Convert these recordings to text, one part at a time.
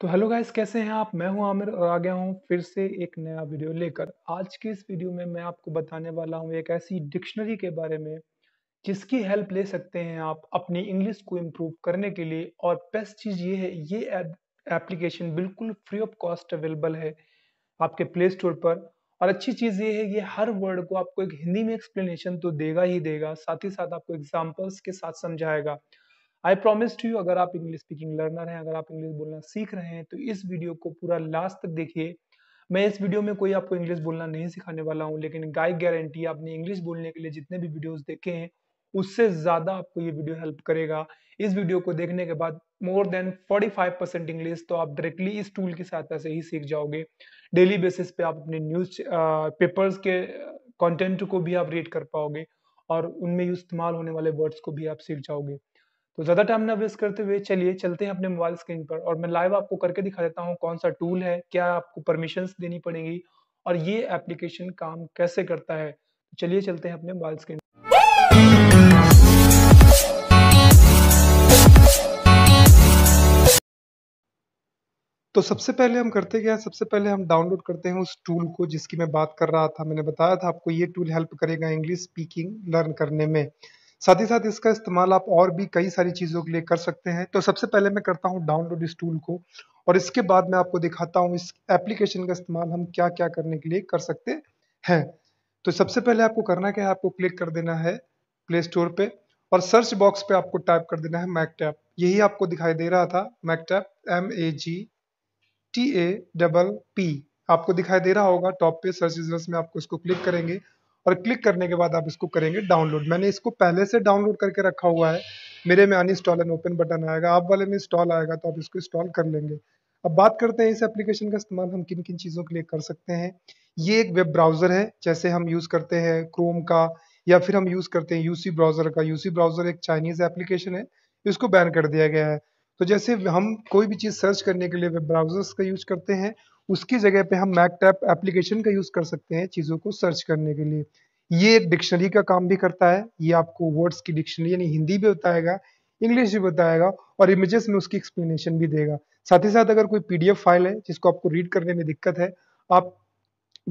तो hello guys कैसे हैं आप मैं हूं आमिर और आ गया हूं फिर से एक नया वीडियो लेकर आज के इस वीडियो में मैं आपको बताने वाला हूं एक ऐसी डिक्शनरी के बारे में जिसकी हेल्प ले सकते हैं आप अपनी इंग्लिश को इम्प्रूव करने के लिए और बेस्ट चीज़ ये है ये एप्लीकेशन बिल्कुल फ्री ऑफ कॉस्ट अवेलेबल है आपके प्ले स्टोर पर और अच्छी चीज़ ये है ये हर वर्ड को आपको एक हिंदी में एक्सप्लेनेशन तो देगा ही देगा साथ ही साथ आपको एग्जाम्पल्स के साथ समझाएगा आई टू यू अगर आप इंग्लिश स्पीकिंग लर्नर हैं अगर आप इंग्लिश बोलना सीख रहे हैं तो इस वीडियो को पूरा लास्ट तक देखिए मैं इस वीडियो में कोई आपको इंग्लिश बोलना नहीं सिखाने वाला हूँ लेकिन गाय गारंटी आपने इंग्लिश बोलने के लिए जितने भी वीडियोज देखे हैं उससे ज़्यादा आपको ये वीडियो हेल्प करेगा इस वीडियो को देखने के बाद मोर देन 45 परसेंट इंग्लिश तो आप डायरेक्टली इस टूल की सहायता से ही सीख जाओगे डेली बेसिस पे आप अपने न्यूज पेपर्स के कंटेंट को भी आप रीड कर पाओगे और उनमें इस्तेमाल होने वाले वर्ड्स को भी आप सीख जाओगे तो ज़्यादा टाइम ना वेस्ट करते हुए चलिए चलते हैं अपने मोबाइल स्क्रीन पर और मैं लाइव आपको करके दिखा देता हूँ कौन सा टूल है क्या आपको परमिशन देनी पड़ेगी और ये एप्लीकेशन काम कैसे करता है चलिए चलते हैं अपने मोबाइल स्क्रीन तो सबसे पहले हम करते क्या है सबसे पहले हम डाउनलोड करते हैं उस टूल को जिसकी मैं बात कर रहा था मैंने बताया था आपको ये टूल हेल्प करेगा इंग्लिश स्पीकिंग लर्न करने में साथ ही साथ इसका इस्तेमाल आप और भी कई सारी चीज़ों के लिए कर सकते हैं तो सबसे पहले मैं करता हूँ डाउनलोड इस टूल को और इसके बाद मैं आपको दिखाता हूँ इस एप्लीकेशन का इस्तेमाल हम क्या क्या करने के लिए कर सकते हैं तो सबसे पहले आपको करना क्या है आपको क्लिक कर देना है प्ले स्टोर पे और सर्च बॉक्स पे आपको टाइप कर देना है मैक टैप यही आपको दिखाई दे रहा था MagTapp M A G T A double P आपको दिखाई दे रहा होगा टॉप पे सर्च रिजल्ट में आपको इसको क्लिक करेंगे और क्लिक करने के बाद आप इसको करेंगे डाउनलोड मैंने इसको पहले से डाउनलोड करके रखा हुआ है मेरे में अनइंस्टॉल एंड ओपन बटन आएगा आप वाले में इंस्टॉल आएगा तो आप इसको इंस्टॉल कर लेंगे अब बात करते हैं इस एप्लीकेशन का इस्तेमाल हम किन किन चीज़ों के लिए कर सकते हैं ये एक वेब ब्राउज़र है जैसे हम यूज़ करते हैं क्रोम का या फिर हम यूज़ करते हैं यूसी ब्राउज़र का यूसी ब्राउज़र एक चाइनीज़ एप्लीकेशन है इसको बैन कर दिया गया है तो जैसे हम कोई भी चीज़ सर्च करने के लिए वेब ब्राउजर्स का यूज करते हैं उसकी जगह पे हम मैक टैप एप्लीकेशन का यूज कर सकते हैं चीज़ों को सर्च करने के लिए ये डिक्शनरी का काम भी करता है ये आपको वर्ड्स की डिक्शनरी यानी हिंदी भी बताएगा इंग्लिश भी बताएगा और इमेजेस में उसकी एक्सप्लेनेशन भी देगा साथ ही साथ अगर कोई पीडीएफ फाइल है जिसको आपको रीड करने में दिक्कत है आप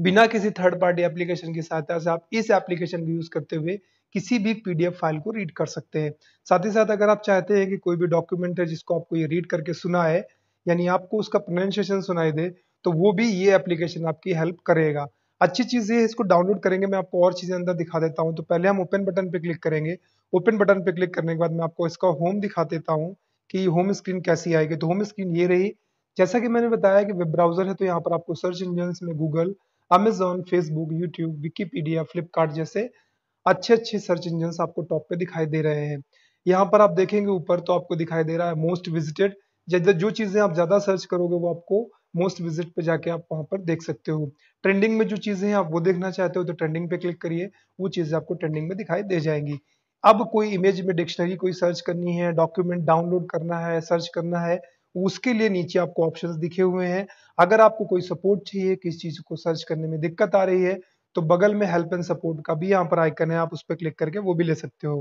बिना किसी थर्ड पार्टी एप्लीकेशन की सहायता से आप इस एप्लीकेशन का यूज करते हुए किसी भी पीडीएफ फाइल को रीड कर सकते हैं साथ ही साथ अगर आप चाहते हैं कि कोई भी डॉक्यूमेंट है जिसको आपको ये रीड करके सुना है यानी आपको उसका प्रोनाउंसिएशन सुनाई दे तो वो भी ये एप्लीकेशन आपकी हेल्प करेगा अच्छी चीज़ ये है इसको डाउनलोड करेंगे मैं आपको और चीज़ें अंदर दिखा देता हूँ तो पहले हम ओपन बटन पे क्लिक करेंगे ओपन बटन पे क्लिक करने के बाद मैं आपको इसका होम दिखा देता हूँ कि होम स्क्रीन कैसी आएगी तो होम स्क्रीन ये रही जैसा कि मैंने बताया कि वेब ब्राउजर है तो यहाँ पर आपको सर्च इंजन में Google Amazon Facebook YouTube Wikipedia Flipkart जैसे अच्छे अच्छे सर्च इंजन आपको टॉप पे दिखाई दे रहे हैं यहाँ पर आप देखेंगे ऊपर तो आपको दिखाई दे रहा है मोस्ट विजिटेड जो चीज़ें आप ज़्यादा सर्च करोगे वो आपको मोस्ट विजिट पे जाके आप वहाँ पर देख सकते हो ट्रेंडिंग में जो चीज़ें हैं आप वो देखना चाहते हो तो ट्रेंडिंग पे क्लिक करिए वो चीज़ें आपको ट्रेंडिंग में दिखाई दे जाएंगी अब कोई इमेज में डिक्शनरी कोई सर्च करनी है डॉक्यूमेंट डाउनलोड करना है सर्च करना है उसके लिए नीचे आपको ऑप्शन दिखे हुए हैं अगर आपको कोई सपोर्ट चाहिए किस चीज़ को सर्च करने में दिक्कत आ रही है तो बगल में हेल्प एंड सपोर्ट का भी यहाँ पर आइकन है आप उस पर क्लिक करके वो भी ले सकते हो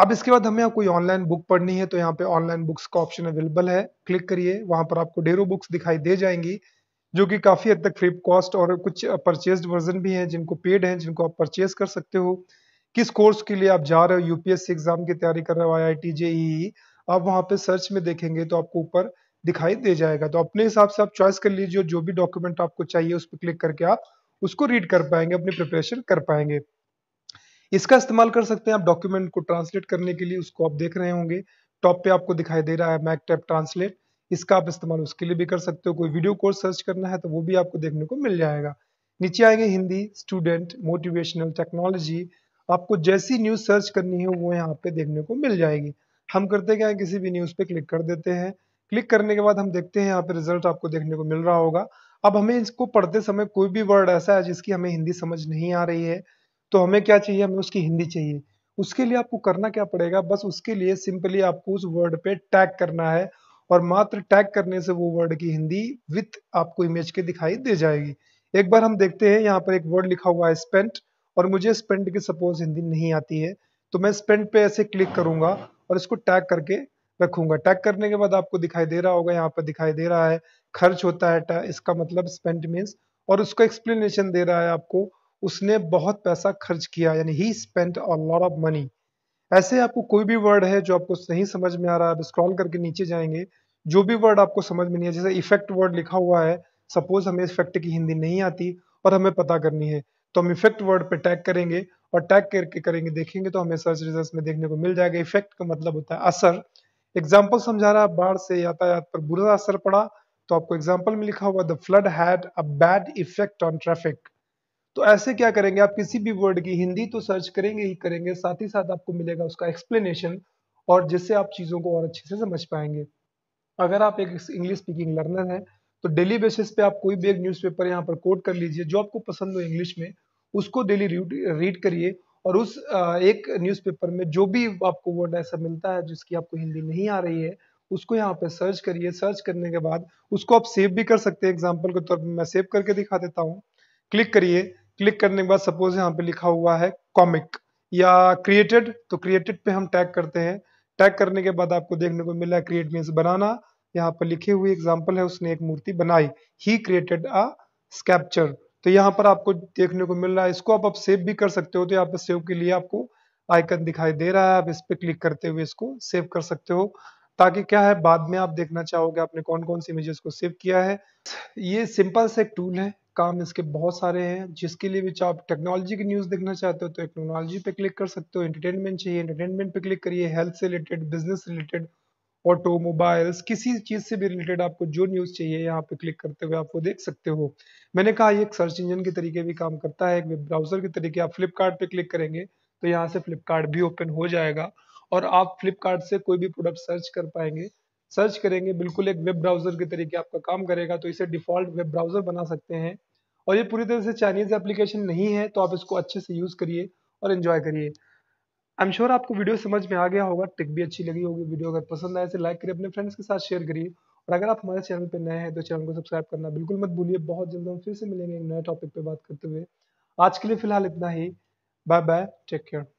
अब इसके बाद हमें कोई ऑनलाइन बुक पढ़नी है तो यहाँ पे ऑनलाइन बुक्स का ऑप्शन अवेलेबल है क्लिक करिए वहां पर आपको डेरो बुक्स दिखाई दे जाएंगी जो कि काफी हद तक फ्री कॉस्ट और कुछ परचेज वर्जन भी हैं जिनको पेड हैं जिनको आप परचेज कर सकते हो किस कोर्स के लिए आप जा रहे हो यूपीएससी एग्जाम की तैयारी कर रहे हो आई आई टी जेई आप वहां पे सर्च में देखेंगे तो आपको ऊपर दिखाई दे जाएगा तो अपने हिसाब से आप चॉइस कर लीजिए जो भी डॉक्यूमेंट आपको चाहिए उस पर क्लिक करके आप उसको रीड कर पाएंगे अपनी प्रिपरेशन कर पाएंगे इसका इस्तेमाल कर सकते हैं आप डॉक्यूमेंट को ट्रांसलेट करने के लिए उसको आप देख रहे होंगे टॉप पे आपको दिखाई दे रहा है मैक टैप ट्रांसलेट इसका आप इस्तेमाल उसके लिए भी कर सकते हो कोई वीडियो कोर्स सर्च करना है तो वो भी आपको देखने को मिल जाएगा नीचे आएंगे हिंदी स्टूडेंट मोटिवेशनल टेक्नोलॉजी आपको जैसी न्यूज सर्च करनी है वो यहाँ पे देखने को मिल जाएगी हम करते क्या है किसी भी न्यूज पे क्लिक कर देते हैं क्लिक करने के बाद हम देखते हैं यहाँ पे रिजल्ट आपको देखने को मिल रहा होगा अब हमें इसको पढ़ते समय कोई भी वर्ड ऐसा है जिसकी हमें हिंदी समझ नहीं आ रही है तो हमें क्या चाहिए हमें उसकी हिंदी चाहिए उसके लिए आपको करना क्या पड़ेगा बस उसके लिए सिंपली आपको उस वर्ड पे टैग करना है और मात्र टैग करने से वो वर्ड की हिंदी विथ आपको इमेज के दिखाई दे जाएगी एक बार हम देखते हैं यहाँ पर एक वर्ड लिखा हुआ है स्पेंट और मुझे स्पेंट की सपोज हिंदी नहीं आती है तो मैं स्पेंट पे ऐसे क्लिक करूंगा और इसको टैग करके रखूंगा टैग करने के बाद आपको दिखाई दे रहा होगा यहाँ पर दिखाई दे रहा है खर्च होता है इसका मतलब स्पेंट मीन्स और उसको एक्सप्लेनेशन दे रहा है आपको उसने बहुत पैसा खर्च किया यानी ही spent a lot of money ऐसे आपको कोई भी वर्ड है जो आपको सही समझ में आ रहा है आप स्क्रॉल करके नीचे जाएंगे जो भी वर्ड आपको समझ में नहीं है जैसे इफेक्ट वर्ड लिखा हुआ है सपोज हमें इफेक्ट की हिंदी नहीं आती और हमें पता करनी है तो हम इफेक्ट वर्ड पे टैग करेंगे और टैग करके करेंगे देखेंगे तो हमें सर्च रिजल्ट में देखने को मिल जाएगा इफेक्ट का मतलब होता है असर एग्जाम्पल समझा रहा है बाढ़ से यातायात पर बुरा असर पड़ा तो आपको एग्जाम्पल में लिखा हुआ the flood had a bad effect on traffic तो ऐसे क्या करेंगे आप किसी भी वर्ड की हिंदी तो सर्च करेंगे ही करेंगे साथ ही साथ आपको मिलेगा उसका एक्सप्लेनेशन और जिससे आप चीज़ों को और अच्छे से समझ पाएंगे अगर आप एक इंग्लिश स्पीकिंग लर्नर हैं तो डेली बेसिस पे आप कोई भी एक न्यूज पेपर यहाँ पर कोट कर लीजिए जो आपको पसंद हो इंग्लिश में उसको डेली रीड करिए और उस एक न्यूज में जो भी आपको वर्ड ऐसा मिलता है जिसकी आपको हिंदी नहीं आ रही है उसको यहाँ पे सर्च करिए सर्च करने के बाद उसको आप सेव भी कर सकते हैं एग्जाम्पल के तौर पर मैं सेव करके दिखा देता हूँ क्लिक करिए क्लिक करने के बाद सपोज यहाँ पे लिखा हुआ है कॉमिक या क्रिएटेड तो क्रिएटेड पे हम टैग करते हैं टैग करने के बाद आपको देखने को मिला क्रिएट मीन बनाना यहाँ पर लिखे हुए एग्जाम्पल है उसने एक मूर्ति बनाई ही क्रिएटेड अ स्कैप्चर तो यहाँ पर आपको देखने को मिल रहा है इसको आप अब सेव भी कर सकते हो तो यहाँ पर सेव के लिए आपको आइकन दिखाई दे रहा है आप इस पर क्लिक करते हुए इसको सेव कर सकते हो ताकि क्या है बाद में आप देखना चाहोगे आपने कौन कौन सी इमेजेस को सेव किया है ये सिंपल से एक टूल है काम इसके बहुत सारे हैं जिसके लिए भी आप टेक्नोलॉजी की न्यूज़ देखना चाहते हो तो टेक्नोलॉजी पे क्लिक कर सकते हो एंटरटेनमेंट चाहिए एंटरटेनमेंट पे क्लिक करिए हेल्थ से related business related automobiles किसी चीज़ से भी रिलेटेड आपको जो न्यूज़ चाहिए यहाँ पे क्लिक करते हुए आप वो देख सकते हो मैंने कहा ये एक सर्च इंजन के तरीके भी काम करता है एक वेब ब्राउजर के तरीके आप फ्लिपकार्ट क्लिक करेंगे तो यहाँ से फ्लिपकार्ट भी ओपन हो जाएगा और आप फ्लिपकार्ट से कोई भी प्रोडक्ट सर्च कर पाएंगे सर्च करेंगे बिल्कुल एक वेब ब्राउजर के तरीके आपका काम करेगा तो इसे डिफॉल्ट वेब ब्राउजर बना सकते हैं और ये पूरी तरह से चाइनीज एप्लीकेशन नहीं है तो आप इसको अच्छे से यूज करिए और एंजॉय करिए आई एम श्योर आपको वीडियो समझ में आ गया होगा टिक भी अच्छी लगी होगी वीडियो अगर पसंद आए तो लाइक करिए अपने फ्रेंड्स के साथ शेयर करिए और अगर आप हमारे चैनल पर नए हैं तो चैनल को सब्सक्राइब करना बिल्कुल मत भूलिए बहुत जल्द हम फिर से मिलेंगे एक नए टॉपिक पर बात करते हुए आज के लिए फिलहाल इतना ही बाय बाय टेक केयर